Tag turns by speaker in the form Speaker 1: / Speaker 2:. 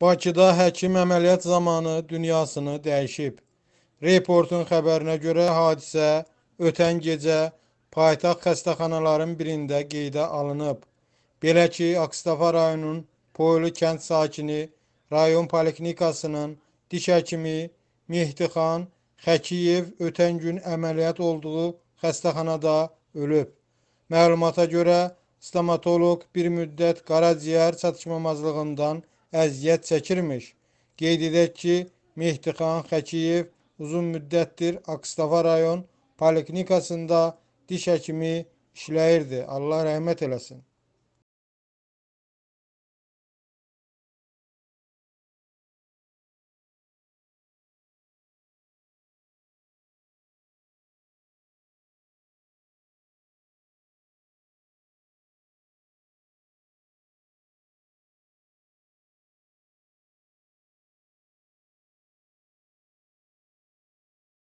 Speaker 1: Bakıda həkim əməliyyat zamanı dünyasını dəyişib. Reportun xəbərinə görə hadisə ötən gecə paytaxt xəstəxanaların birində qeydə alınıb. Belə ki, Akstafa rayonunun Poylu kənd sakini rayon poliklinikasının diş həkimi Mehdixan Xəkiyev ötən gün əməliyyat olduğu xəstəxanada ölüb. Məlumata görə stomatoloq bir müddət qaraciyər çatışmamazlığından əziyyət çəkirmiş. Qeyd edək ki, Mehdixan Xəkiyev uzun müddətdir Akstafa rayon poliklinikasında diş həkimi işləyirdi. Allah rəhmət eləsin.